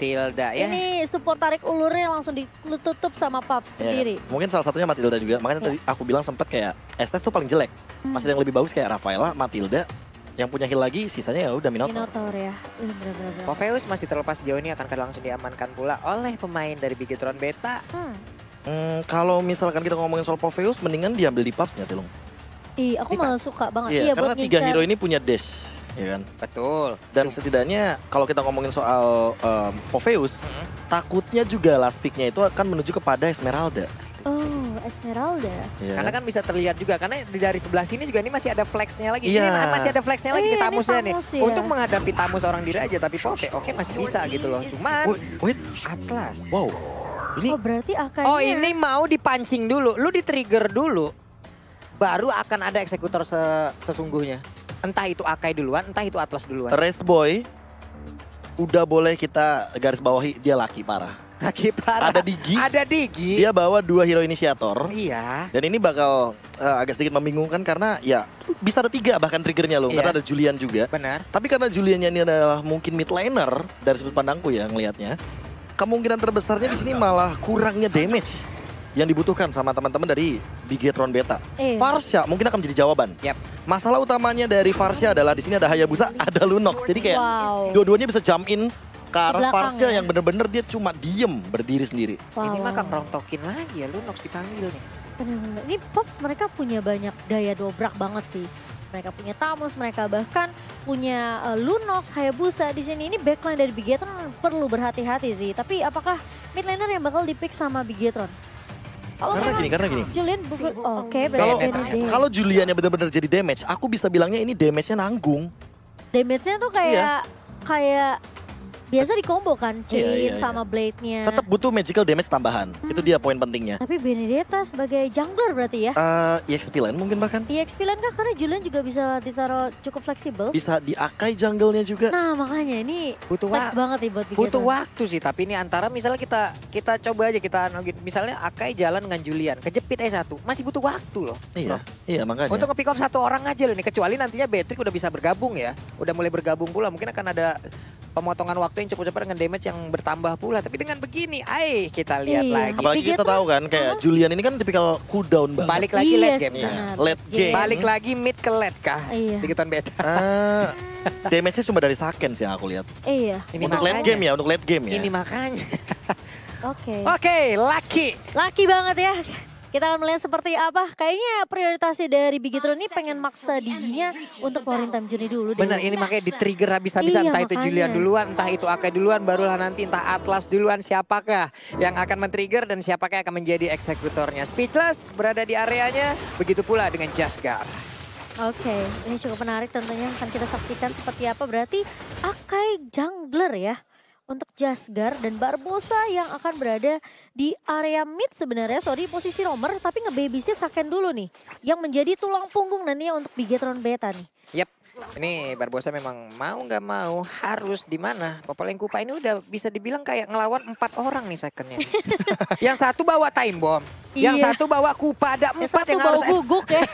Matilda ya. Ini support tarik ulurnya langsung ditutup sama Pops yeah. sendiri. Mungkin salah satunya Matilda juga. Makanya yeah. tadi iya. aku bilang sempat kayak Estes tuh paling jelek. Hmm. Masih yang lebih bagus kayak Rafaela, Matilda. Yang punya heal lagi sisanya ya udah Minotaur. Minotaur ya. Popeus masih terlepas jauh ini akan langsung diamankan pula oleh pemain dari Bigetron Beta. Hmm. Hmm, kalau misalkan kita ngomongin soal Popeus, mendingan diambil di Pops nggak sih, Lung? Ih, aku malah suka banget. Iya, iya karena tiga hero ini punya dash ya kan? Betul. Dan setidaknya kalau kita ngomongin soal um, Orpheus, mm -hmm. takutnya juga last picknya itu akan menuju kepada Esmeralda. Oh, Esmeralda. Yeah. Karena kan bisa terlihat juga karena dari sebelah sini juga ini masih ada flexnya lagi. Yeah. Ini masih ada flexnya lagi eh, tamusnya tamus, nih. Ya. Untuk menghadapi tamus orang diri aja tapi oke, oke masih bisa oh, gitu loh. Iya Cuman wait, wait. Atlas. Wow. Ini Oh, berarti akan Oh, ini mau dipancing dulu. Lu di-trigger dulu. Baru akan ada eksekutor sesungguhnya entah itu Akai duluan, entah itu Atlas duluan. Rest Boy udah boleh kita garis bawahi dia laki parah. Laki parah. Ada Digi. Ada Digi. Dia bawa dua hero inisiator. Iya. Dan ini bakal uh, agak sedikit membingungkan karena ya bisa ada tiga bahkan triggernya loh. Iya. Karena ada Julian juga. Benar. Tapi karena Juliannya ini adalah mungkin mid laner dari sudut pandangku ya ngelihatnya. Kemungkinan terbesarnya di sini malah kurangnya damage yang dibutuhkan sama teman-teman dari Bigetron Beta. Iya. Farsha mungkin akan menjadi jawaban. Yep. Masalah utamanya dari Farsha adalah di sini ada Hayabusa, iya. ada Lunox. Jadi kayak wow. dua-duanya bisa jump in karena Farsha ya? yang bener-bener dia cuma diem berdiri sendiri. Wow. Ini mah kan Rontokin lagi ya, Lunox dipanggil nih. Ini Pops mereka punya banyak daya dobrak banget sih mereka punya Tamus, mereka bahkan punya uh, Lunox, Hayabusa di sini. Ini backline dari Bigetron perlu berhati-hati sih. Tapi apakah midliner yang bakal dipick sama Bigetron? karena gini, karena gini. Julian oke okay, Kalau kalau yang benar-benar jadi damage, aku bisa bilangnya ini damage-nya nanggung. Damage-nya tuh kayak iya. kayak Biasa di combo kan, iya, iya, chain yeah, yeah, sama yeah. blade-nya. Tetap butuh magical damage tambahan. Hmm. Itu dia poin pentingnya. Tapi Benedetta sebagai jungler berarti ya? Uh, eh, EXP lane mungkin bahkan. EXP lane kah? Karena Julian juga bisa ditaruh cukup fleksibel. Bisa diakai jungle-nya juga. Nah makanya ini butuh waktu banget nih buat bikin. Butuh waktu sih, tapi ini antara misalnya kita kita coba aja kita analogin. Gitu. Misalnya Akai jalan dengan Julian, kejepit aja satu. Masih butuh waktu loh. Iya, bro. iya makanya. Untuk nge-pick satu orang aja loh nih. Kecuali nantinya Betrik udah bisa bergabung ya. Udah mulai bergabung pula, mungkin akan ada pemotongan waktu yang cukup cepat dengan damage yang bertambah pula. Tapi dengan begini, ay kita lihat iya. lagi. Apalagi kita tahu kan kayak uh. Julian ini kan tipikal cooldown banget. Balik lagi yes, late iya, game. Iya. Late game. Balik lagi mid ke late kah? Iya. Dikitan beta. Uh, damage-nya cuma dari Saken sih aku lihat. Iya. Ini untuk makanya. late game ya, untuk late game ya. Ini makanya. Oke. okay. Oke, okay, lucky. Lucky banget ya. Kita akan melihat seperti apa. Kayaknya prioritasnya dari Bigitron ini pengen maksa dirinya untuk keluarin Time Journey dulu. Deh. Benar, ini makanya di-trigger habis-habisan. Iya, entah makanya. itu Julian duluan, entah itu Ake duluan, barulah nanti entah Atlas duluan. Siapakah yang akan men-trigger dan siapakah yang akan menjadi eksekutornya. Speechless berada di areanya, begitu pula dengan Guard. Oke, okay. ini cukup menarik tentunya akan kita saksikan seperti apa. Berarti Akai jungler ya? untuk Jasgar dan Barbosa yang akan berada di area mid sebenarnya. Sorry posisi romer tapi nge-babysit Saken dulu nih. Yang menjadi tulang punggung nantinya untuk Bigetron Beta nih. Yep. Ini Barbosa memang mau nggak mau harus di mana? Papalengkupa ini udah bisa dibilang kayak ngelawan empat orang nih secondnya. yang satu bawa time bomb, yang iya. satu bawa kupa ada empat yang, yang harus e- guguk ya.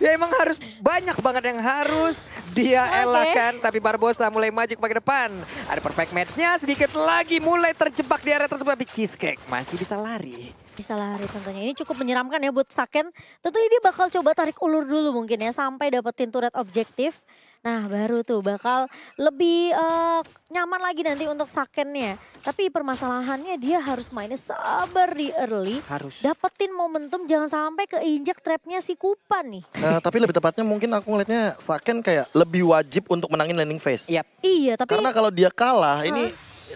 ya emang harus banyak banget yang harus dia okay. elakan. tapi Barbosa mulai maju ke depan. Ada perfect matchnya sedikit lagi mulai terjebak di area tersebut tapi Cheesecake masih bisa lari bisa hari tentunya. Ini cukup menyeramkan ya buat Saken. Tentu ini bakal coba tarik ulur dulu mungkin ya sampai dapetin turret objektif. Nah baru tuh bakal lebih uh, nyaman lagi nanti untuk Sakennya. Tapi permasalahannya dia harus mainnya sabar di early. Harus. Dapetin momentum jangan sampai keinjak trapnya si Kupan nih. Uh, tapi lebih tepatnya mungkin aku ngeliatnya Saken kayak lebih wajib untuk menangin landing phase. Yep. Iya tapi. Karena kalau dia kalah uh. ini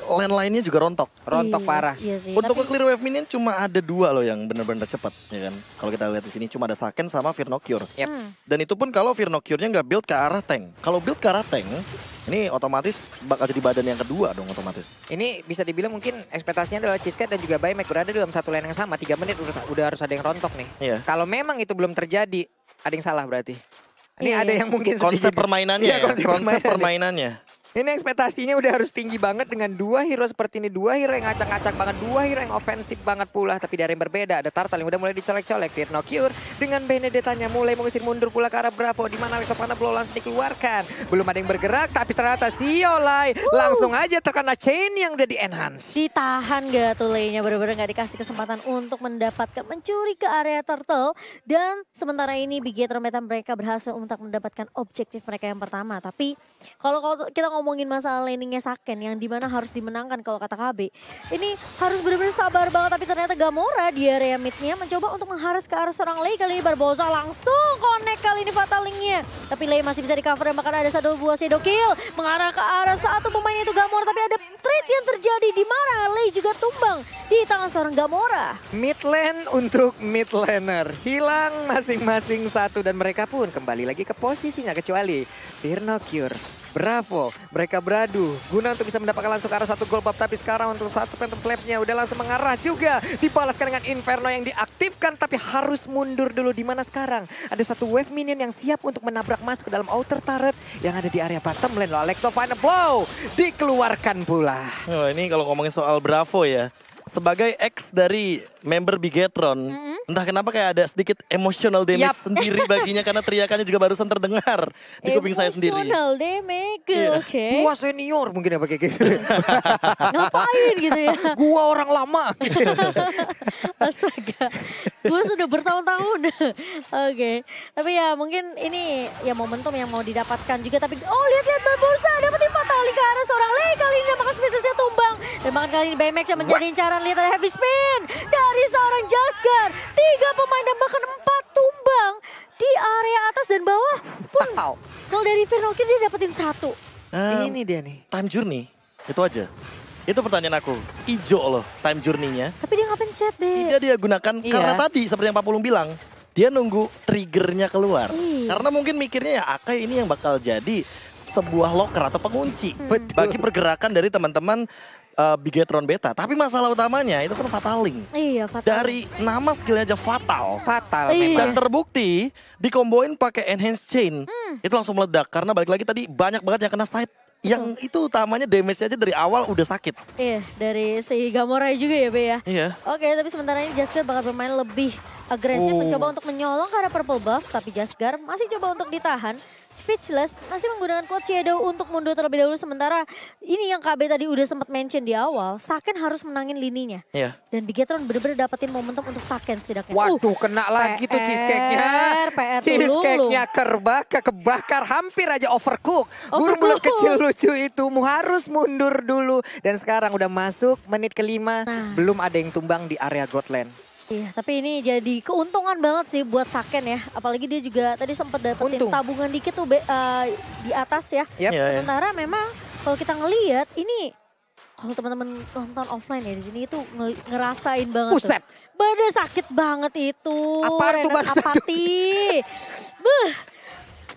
landline lainnya juga rontok. Rontok iya, parah. Iya sih. Untuk Tapi... Clear Wave minion cuma ada dua loh yang benar-benar cepat, ya kan? Kalau kita lihat di sini cuma ada Saken sama Firnocure. Yep. Hmm. Dan itu pun kalau Firnocure-nya nggak build ke arah tank. Kalau build ke arah tank, ini otomatis bakal jadi badan yang kedua dong otomatis. Ini bisa dibilang mungkin ekspektasinya adalah Cheesecake dan juga Baymax berada dalam satu lane yang sama. Tiga menit udah, harus ada yang rontok nih. Iya. Kalau memang itu belum terjadi, ada yang salah berarti. Ini iya, ada iya. yang mungkin sedikit. Konsep permainannya iya, ya, konsep, konsep permainannya. Ini ekspektasinya udah harus tinggi banget dengan dua hero seperti ini. Dua hero yang ngacak-ngacak banget. Dua hero yang ofensif banget pula. Tapi dari yang berbeda ada Tartal yang udah mulai dicolek-colek. Tirno Cure dengan Benedetta-nya mulai mengusir mundur pula ke arah Bravo. Di mana Lectopana belum langsung dikeluarkan. Belum ada yang bergerak tapi ternyata si Olay langsung aja terkena chain yang udah di-enhance. Ditahan gak tuh lane-nya bener-bener gak dikasih kesempatan untuk mendapatkan mencuri ke area Turtle. Dan sementara ini Big Gator mereka berhasil untuk mendapatkan objektif mereka yang pertama. Tapi kalau kita ngomong ngomongin masalah landingnya Saken yang dimana harus dimenangkan kalau kata KB. Ini harus benar-benar sabar banget tapi ternyata Gamora di area midnya mencoba untuk mengharas ke arah seorang Lei kali ini Barbosa langsung connect kali ini Fatal Linknya. Tapi Lei masih bisa di cover bahkan ada satu buah shadow kill mengarah ke arah satu pemain itu Gamora tapi ada trade yang terjadi di mana Lei juga tumbang di tangan seorang Gamora. Mid lane untuk mid laner hilang masing-masing satu dan mereka pun kembali lagi ke posisinya kecuali Firnocure Bravo, mereka beradu guna untuk bisa mendapatkan langsung ke arah satu gol bab. Tapi sekarang untuk satu Phantom Slapsnya udah langsung mengarah juga. Dibalaskan dengan Inferno yang diaktifkan tapi harus mundur dulu. di mana sekarang ada satu wave minion yang siap untuk menabrak masuk ke dalam outer turret yang ada di area bottom lane. Loh, Electro Final Blow dikeluarkan pula. Oh, ini kalau ngomongin soal Bravo ya, sebagai ex dari member Bigetron, mm-hmm. entah kenapa kayak ada sedikit emotional damage yep. sendiri baginya karena teriakannya juga barusan terdengar di kuping saya sendiri. Emotional damage, yeah. oke. Okay. Gua senior mungkin ya pakai gitu. Ngapain gitu ya? Gua orang lama. Astaga, gua sudah bertahun-tahun. oke, okay. tapi ya mungkin ini ya momentum yang mau didapatkan juga. Tapi oh lihat-lihat Barbosa dapetin foto ke arah seorang lekali. ini ini makan Tembakan kali ini BMX yang menjadi incaran lihat ada heavy spin dari seorang Jasgar. Tiga pemain dan bahkan empat tumbang di area atas dan bawah pun. Wow. Kalau dari Firnokin dia dapetin satu. Um, ini dia nih. Time journey. Itu aja. Itu pertanyaan aku. Ijo loh time journey-nya. Tapi dia nggak pencet deh. Tidak dia gunakan iya. karena tadi seperti yang Pak Pulung bilang. Dia nunggu triggernya keluar. Iya. Karena mungkin mikirnya ya Akai ini yang bakal jadi sebuah locker atau pengunci. Hmm. Bagi pergerakan dari teman-teman uh, Bigetron Beta. Tapi masalah utamanya itu kan Fataling. Iya, Fatal. Dari nama skillnya aja Fatal. Fatal iya. Dan terbukti dikomboin pakai Enhanced Chain. Mm. Itu langsung meledak. Karena balik lagi tadi banyak banget yang kena side yang itu utamanya damage-nya aja dari awal udah sakit. Iya, dari si Gamora juga ya, Be ya. Iya. Oke, tapi sementara ini Jasper bakal bermain lebih Agresif oh. mencoba untuk menyolong karena purple buff, tapi Jasgar masih coba untuk ditahan. Speechless masih menggunakan Quad Shadow untuk mundur terlebih dahulu. Sementara ini yang KB tadi udah sempat mention di awal, Saken harus menangin lininya. Yeah. Dan Bigetron bener-bener dapetin momentum untuk Saken setidaknya. Uh, Waduh, uh, kena lagi PR, tuh cheesecake-nya. Cheesecake-nya kebakar, kebakar, hampir aja overcook. Burung-burung kecil lucu itu harus mundur dulu. Dan sekarang udah masuk menit kelima, nah. belum ada yang tumbang di area Gotland. Iya, tapi ini jadi keuntungan banget sih buat Saken ya. Apalagi dia juga tadi sempat dapetin Untung. tabungan dikit tuh be, uh, di atas ya. Yep. Yeah, iya. Sementara yeah. memang kalau kita ngeliat ini kalau teman-teman nonton offline ya di sini itu ngerasain banget Buset. Badan sakit banget itu. Apa tuh apati. Beh.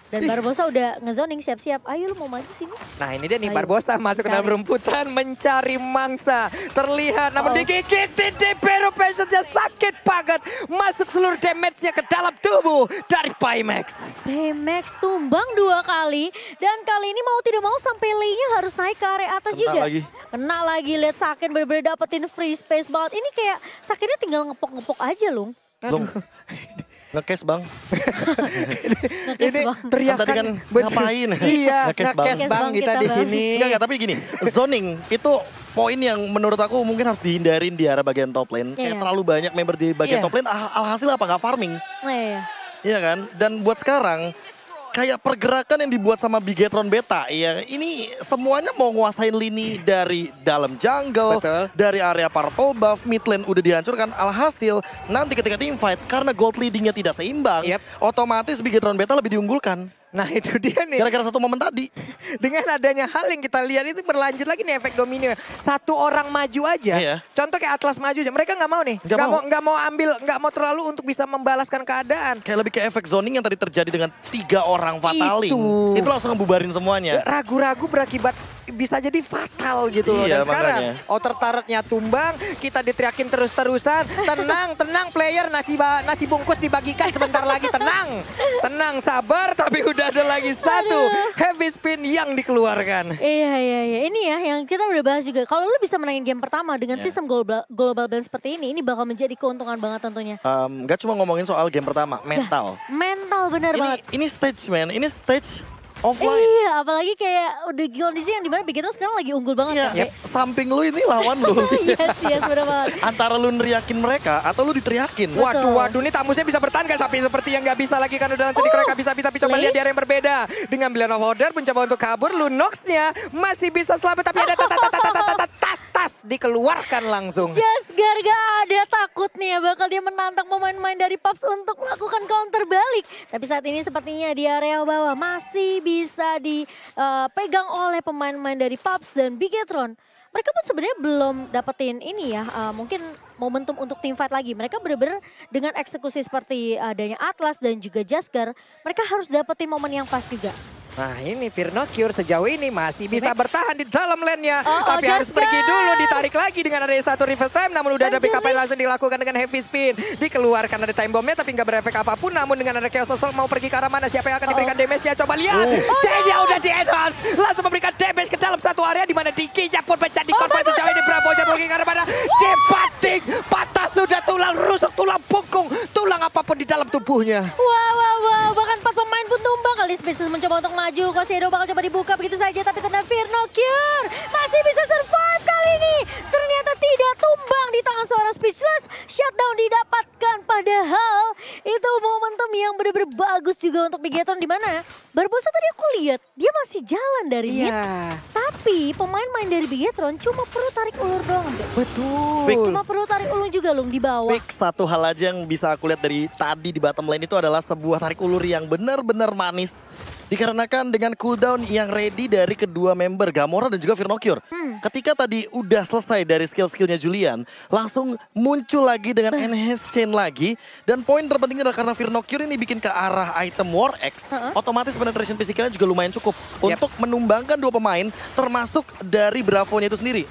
Dan Barbosa udah ngezoning siap-siap. Ayo lu mau maju sini. Nah ini dia nih Ayo. Barbosa masuk ke dalam rumputan mencari mangsa. Terlihat namun oh. digigit di Peru Patience-nya sakit banget. Masuk seluruh damage-nya ke dalam tubuh dari Pymax. Pymax tumbang dua kali. Dan kali ini mau tidak mau sampai lane harus naik ke area atas Kena juga. Lagi. Kena lagi. Lihat Saken bener-bener dapetin free space banget. Ini kayak Sakennya tinggal ngepok-ngepok aja loh. Lung, Ngekes bang. ini, ini teriakan tadi kan ngapain? iya, ngekes bang. Ngekes bang kita, kita di sini. Enggak, enggak, tapi gini, zoning itu poin yang menurut aku mungkin harus dihindarin di area bagian top lane. Yeah. Iya. terlalu banyak member di bagian yeah. top lane, al ah, ah, alhasil apa Gak farming. Iya yeah. Iya kan? Dan buat sekarang kayak pergerakan yang dibuat sama Bigetron Beta ya ini semuanya mau nguasain lini dari dalam jungle Betul. dari area purple buff mid lane udah dihancurkan alhasil nanti ketika team fight karena gold leadingnya tidak seimbang yep. otomatis Bigetron Beta lebih diunggulkan Nah itu dia nih. Gara-gara satu momen tadi. Dengan adanya hal yang kita lihat itu berlanjut lagi nih efek domino. Satu orang maju aja. Iya. Contoh kayak Atlas maju aja. Mereka nggak mau nih. gak mau. Nggak mau ambil, nggak mau terlalu untuk bisa membalaskan keadaan. Kayak lebih ke efek zoning yang tadi terjadi dengan tiga orang fataling. Itu. Itu langsung ngebubarin semuanya. Ragu-ragu berakibat bisa jadi fatal gitu loh. Iya, Dan sekarang makanya. Oh, turretnya tumbang, kita diteriakin terus-terusan. Tenang, tenang player nasi nasi bungkus dibagikan sebentar lagi. Tenang. Tenang, sabar tapi udah ada lagi satu Aduh. heavy spin yang dikeluarkan. Iya, iya, iya. Ini ya yang kita udah bahas juga. Kalau lu bisa menangin game pertama dengan yeah. sistem global global balance seperti ini, ini bakal menjadi keuntungan banget tentunya. Um, gak cuma ngomongin soal game pertama, mental. Gak, mental benar banget. Ini stage man, ini stage offline. Iya, apalagi kayak udah kondisi yang dimana begitu sekarang lagi unggul banget. Iya, yep. samping lu ini lawan lu. Iya, iya banget. Antara lu neriakin mereka atau lu diteriakin. Betul. Waduh, waduh ini tamusnya bisa bertahan kan? tapi seperti yang gak bisa lagi kan udah langsung di dikeroyok uh, habis tapi coba lihat di area yang berbeda. Dengan Blade of Order mencoba untuk kabur, Lunoxnya masih bisa selamat tapi ada tata tata tata tas dikeluarkan langsung. Just Garga ada takut nih ya bakal dia menantang pemain-pemain dari Pops untuk melakukan counter balik. Tapi saat ini sepertinya di area bawah masih bisa dipegang oleh pemain-pemain dari Pops dan Bigetron mereka pun sebenarnya belum dapetin ini ya uh, mungkin momentum untuk tim fight lagi mereka benar-benar dengan eksekusi seperti adanya Atlas dan juga Jasker mereka harus dapetin momen yang pas juga Nah ini Firno Cure sejauh ini masih bisa bertahan di dalam lane-nya. Oh, oh tapi harus pergi dulu, ditarik lagi dengan ada satu reverse time. Namun udah ada BKP langsung dilakukan dengan heavy spin. Dikeluarkan dari time bombnya tapi nggak berefek apapun. Namun dengan ada Chaos Assault mau pergi ke arah mana, siapa yang akan diberikan oh. damage-nya. Coba lihat, oh. Celia oh, no. udah di advance. Langsung memberikan damage ke dalam satu area di mana Diki pun di korban oh, sejauh ini. Bravo pergi ke arah mana, cepat dibatik. Patah sudah tulang rusuk, tulang punggung, tulang apapun di dalam tubuhnya. Wow. Pistis mencoba untuk maju. Kosedo bakal coba dibuka begitu saja. Tapi Fear No Cure masih bisa survive kali ini. Ternyata tidak tumbang di tangan seorang Speechless. Shutdown didapatkan padahal itu momentum yang benar-benar bagus juga untuk Bigetron. di mana Barbosa tadi aku lihat dia masih jalan dari yeah. hit, Tapi pemain-pemain dari Bigetron cuma perlu tarik ulur doang. Betul. Pik. Cuma perlu tarik ulur juga loh di bawah. Pik, satu hal aja yang bisa aku lihat dari tadi di bottom lane itu adalah sebuah tarik ulur yang benar-benar manis Dikarenakan dengan cooldown yang ready dari kedua member Gamora dan juga Firnocure. Hmm. Ketika tadi udah selesai dari skill-skillnya Julian, langsung muncul lagi dengan Enhance Chain lagi. Dan poin terpenting adalah karena Firnocure ini bikin ke arah item War X, uh -huh. otomatis penetration fisiknya juga lumayan cukup. Yep. Untuk menumbangkan dua pemain, termasuk dari Bravo-nya itu sendiri.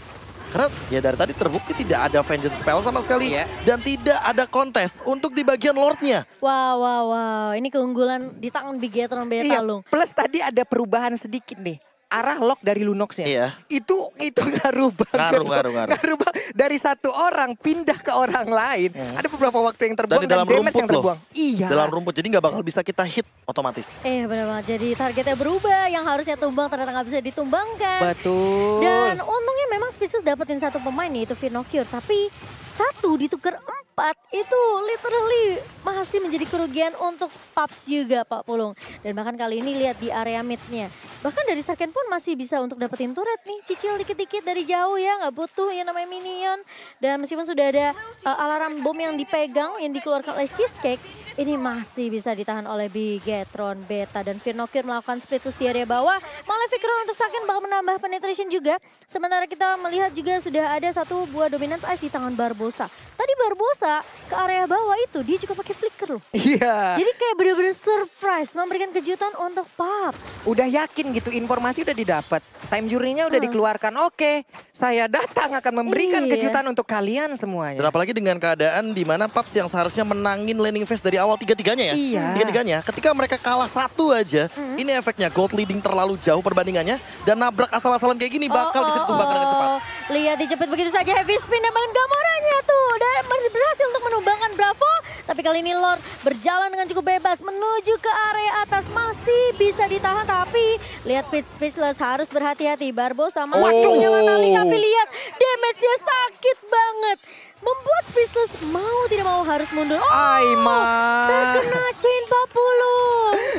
Karena ya dari tadi terbukti tidak ada vengeance spell sama sekali yeah. dan tidak ada kontes untuk di bagian lordnya. Wow, wow, wow. Ini keunggulan di tangan Bigetron Beta iya, Plus tadi ada perubahan sedikit nih arah lock dari Lunoxnya. Iya. Itu itu ngaruh banget. Ngaruh, ngaruh, ngaruh. ngaruh dari satu orang pindah ke orang lain. Hmm. Ada beberapa waktu yang terbuang dan, dan damage rumput yang terbuang. Loh. Iya. Dalam rumput jadi nggak bakal bisa kita hit otomatis. eh, benar banget. Jadi targetnya berubah, yang harusnya tumbang ternyata nggak bisa ditumbangkan. Betul. Dan untungnya memang spesies dapetin satu pemain nih itu Finocure, tapi satu ditukar empat itu literally masih menjadi kerugian untuk Paps juga Pak Pulung. Dan bahkan kali ini lihat di area midnya. Bahkan dari second pun masih bisa untuk dapetin turret nih. Cicil dikit-dikit dari jauh ya nggak butuh yang namanya minion. Dan meskipun sudah ada uh, alarm bom yang dipegang yang dikeluarkan oleh Cheesecake. Ini masih bisa ditahan oleh Bigetron, Beta, dan Firnokir melakukan split di area bawah. Malefic Roll untuk saking bakal menambah penetration juga. Sementara kita melihat juga sudah ada satu buah dominance ice di tangan Barbo Barbosa. Tadi Barbosa ke area bawah itu dia juga pakai flicker loh. Iya. Yeah. Jadi kayak bener-bener surprise memberikan kejutan untuk Paps. Udah yakin gitu informasi udah didapat. Time jurinya udah hmm. dikeluarkan. Oke, saya datang akan memberikan iya. kejutan untuk kalian semuanya. Dan apalagi dengan keadaan di mana Paps yang seharusnya menangin landing phase dari awal tiga-tiganya ya. Iya. Tiga-tiganya ketika mereka kalah satu aja, -hmm. ini efeknya gold leading terlalu jauh perbandingannya dan nabrak asal-asalan kayak gini bakal oh, oh, bisa ditumbangkan oh. dengan oh. cepat. Lihat di cepat begitu saja heavy spin dan bangun Gamoranya berhasil untuk menumbangkan Bravo. Tapi kali ini Lord berjalan dengan cukup bebas menuju ke area atas. Masih bisa ditahan tapi lihat Pitch Speechless harus berhati-hati. Barbo sama Waduh. Natali tapi lihat damage-nya sakit banget. Membuat Speechless mau tidak mau harus mundur. Oh, Aima. terkena chain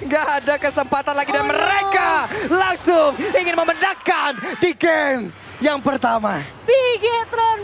40. Gak ada kesempatan lagi oh, mereka langsung ingin memenangkan di game yang pertama. Bigetron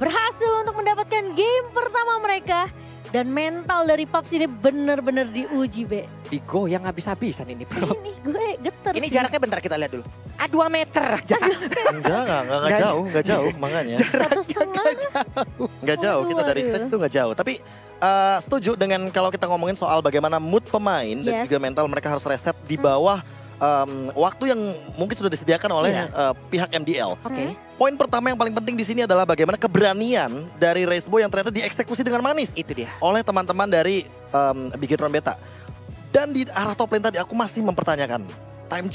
berhasil untuk mendapatkan game pertama mereka. Dan mental dari Paps ini bener-bener diuji, Be. Digo yang habis-habisan ini, bro. Ini gue geter Ini sih. jaraknya bentar kita lihat dulu. Ah, a 2 meter aja. enggak, enggak, enggak, enggak jauh, enggak jauh makanya. Jaraknya ya. enggak jauh. Enggak jauh, kita dari stage itu enggak jauh. Tapi uh, setuju dengan kalau kita ngomongin soal bagaimana mood pemain yes. dan juga mental mereka harus reset di bawah um, waktu yang mungkin sudah disediakan oleh yeah. Iya. uh, pihak MDL. Oke. Okay. Poin pertama yang paling penting di sini adalah bagaimana keberanian dari race boy yang ternyata dieksekusi dengan manis. Itu dia. Oleh teman-teman dari um, Bigetron Beta. Dan di arah top lane tadi aku masih mempertanyakan time